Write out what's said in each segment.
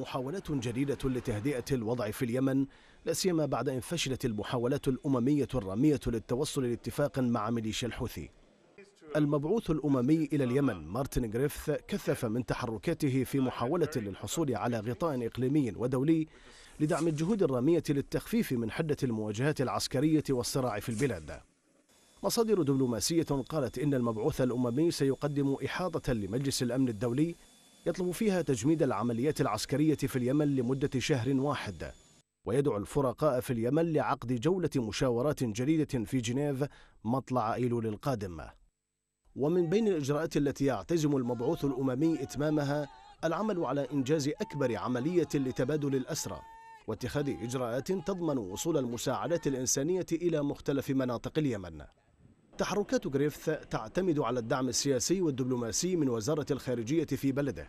محاولات جديدة لتهدئة الوضع في اليمن لا سيما بعد أن فشلت المحاولات الأممية الرامية للتوصل لاتفاق مع ميليشيا الحوثي المبعوث الأممي إلى اليمن مارتن غريفث كثف من تحركاته في محاولة للحصول على غطاء إقليمي ودولي لدعم الجهود الرامية للتخفيف من حدة المواجهات العسكرية والصراع في البلاد مصادر دبلوماسية قالت إن المبعوث الأممي سيقدم إحاطة لمجلس الأمن الدولي يطلب فيها تجميد العمليات العسكرية في اليمن لمدة شهر واحد ويدعو الفرقاء في اليمن لعقد جولة مشاورات جديدة في جنيف مطلع أيلول القادم ومن بين الإجراءات التي يعتزم المبعوث الأممي إتمامها العمل على إنجاز أكبر عملية لتبادل الأسرى واتخاذ إجراءات تضمن وصول المساعدات الإنسانية إلى مختلف مناطق اليمن تحركات غريفث تعتمد على الدعم السياسي والدبلوماسي من وزارة الخارجية في بلده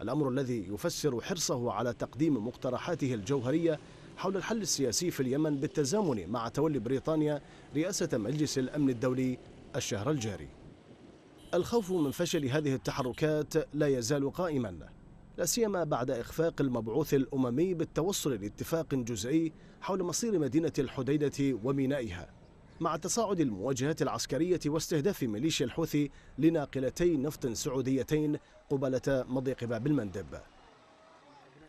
الأمر الذي يفسر حرصه على تقديم مقترحاته الجوهرية حول الحل السياسي في اليمن بالتزامن مع تولي بريطانيا رئاسة مجلس الأمن الدولي الشهر الجاري الخوف من فشل هذه التحركات لا يزال قائما لا سيما بعد إخفاق المبعوث الأممي بالتوصل لاتفاق جزئي حول مصير مدينة الحديدة ومينائها مع تصاعد المواجهات العسكرية واستهداف ميليشيا الحوثي لناقلتي نفط سعوديتين قبالة مضيق باب المندب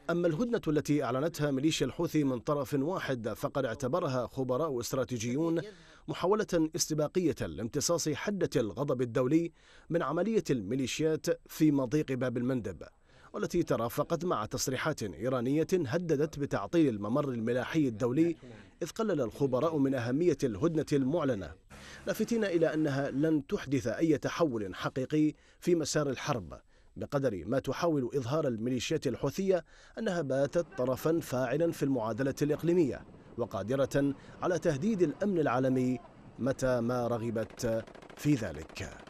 أما الهدنة التي أعلنتها ميليشيا الحوثي من طرف واحد فقد اعتبرها خبراء استراتيجيون محاولة استباقية لامتصاص حدة الغضب الدولي من عملية الميليشيات في مضيق باب المندب والتي ترافقت مع تصريحات إيرانية هددت بتعطيل الممر الملاحي الدولي إذ قلل الخبراء من أهمية الهدنة المعلنة لافتين إلى أنها لن تحدث أي تحول حقيقي في مسار الحرب بقدر ما تحاول إظهار الميليشيات الحوثية أنها باتت طرفا فاعلا في المعادلة الإقليمية وقادرة على تهديد الأمن العالمي متى ما رغبت في ذلك